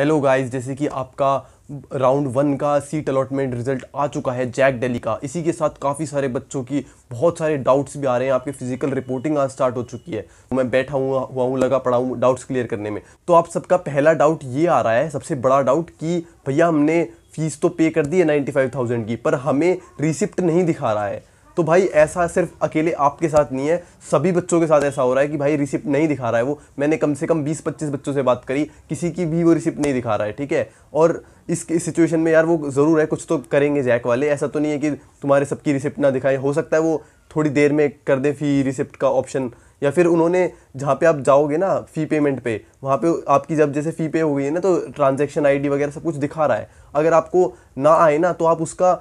hello guys जैसे कि आपका राउंड वन का सीट अलॉटमेंट रिजल्ट आ चुका है जैक डेली का इसी के साथ काफ़ी सारे बच्चों की बहुत सारे डाउट्स भी आ रहे हैं आपके फिजिकल रिपोर्टिंग आज स्टार्ट हो चुकी है तो मैं बैठा हुआ हुआ हूँ लगा पड़ा हूँ डाउट्स क्लियर करने में तो आप सबका पहला डाउट ये आ रहा है सबसे बड़ा डाउट कि भैया हमने फ़ीस तो पे कर दी है नाइन्टी फाइव थाउजेंड की पर हमें रिसिप्ट नहीं दिखा रहा है तो भाई ऐसा सिर्फ अकेले आपके साथ नहीं है सभी बच्चों के साथ ऐसा हो रहा है कि भाई रिसिप्ट नहीं दिखा रहा है वो मैंने कम से कम 20-25 बच्चों से बात करी किसी की भी वो रिसिप्ट नहीं दिखा रहा है ठीक है और इस सिचुएशन में यार वो ज़रूर है कुछ तो करेंगे जैक वाले ऐसा तो नहीं है कि तुम्हारे सबकी रिसिप्ट ना दिखाएं हो सकता है वो थोड़ी देर में कर दें फी रिसिप्ट का ऑप्शन या फिर उन्होंने जहाँ पे आप जाओगे ना फ़ी पेमेंट पे वहाँ पे आपकी जब जैसे फ़ी पे हो गई है ना तो ट्रांजैक्शन आईडी वगैरह सब कुछ दिखा रहा है अगर आपको ना आए ना तो आप उसका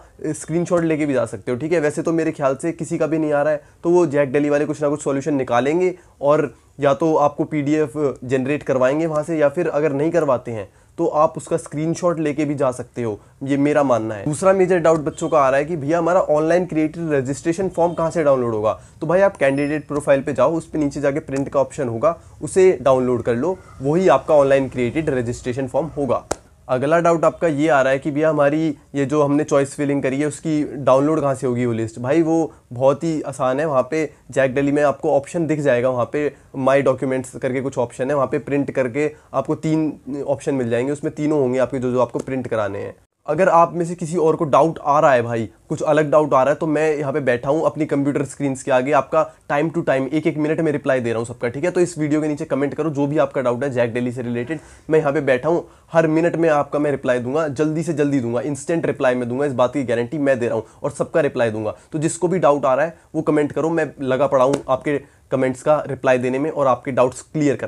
स्क्रीनशॉट लेके भी जा सकते हो ठीक है वैसे तो मेरे ख्याल से किसी का भी नहीं आ रहा है तो वो जैक डेली वाले कुछ ना कुछ सोल्यूशन निकालेंगे और या तो आपको पी जनरेट करवाएंगे वहाँ से या फिर अगर नहीं करवाते हैं तो आप उसका स्क्रीनशॉट लेके भी जा सकते हो ये मेरा मानना है दूसरा मेजर डाउट बच्चों का आ रहा है कि भैया हमारा ऑनलाइन क्रिएटर रजिस्ट्रेशन फॉर्म कहाँ से डाउनलोड होगा तो भाई आप कैंडिडेट प्रोफाइल पे जाओ उस पर नीचे जाके प्रिंट का ऑप्शन होगा उसे डाउनलोड कर लो वही आपका ऑनलाइन क्रिएटेड रजिस्ट्रेशन फॉर्म होगा अगला डाउट आपका ये आ रहा है कि भैया हमारी ये जो हमने चॉइस फिलिंग करी है उसकी डाउनलोड कहाँ से होगी वो लिस्ट भाई वो बहुत ही आसान है वहाँ पे जैक डेली में आपको ऑप्शन दिख जाएगा वहाँ पे माई डॉक्यूमेंट्स करके कुछ ऑप्शन है वहाँ पे प्रिंट करके आपको तीन ऑप्शन मिल जाएंगे उसमें तीनों होंगे आपके जो जो आपको प्रिंट कराने हैं अगर आप में से किसी और को डाउट आ रहा है भाई कुछ अलग डाउट आ रहा है तो मैं यहाँ पे बैठा हूँ अपनी कंप्यूटर स्क्रीन के आगे आपका टाइम टू टाइम एक एक मिनट में रिप्लाई दे रहा हूँ सबका ठीक है तो इस वीडियो के नीचे कमेंट करो जो भी आपका डाउट है जैक डेली से रिलेटेड मैं यहाँ पे बैठा हूँ हर मिनट में आपका मैं रिप्लाई दूंगा जल्दी से जल्दी दूंगा इंस्टेंट रिप्लाई में दूंगा इस बात की गारंटी मैं दे रहा हूँ और सबका रिप्लाई दूंगा तो जिसको भी डाउट आ रहा है वो कमेंट करो मैं लगा पड़ा हूँ आपके कमेंट्स का रिप्लाई देने में और आपके डाउट्स क्लियर करने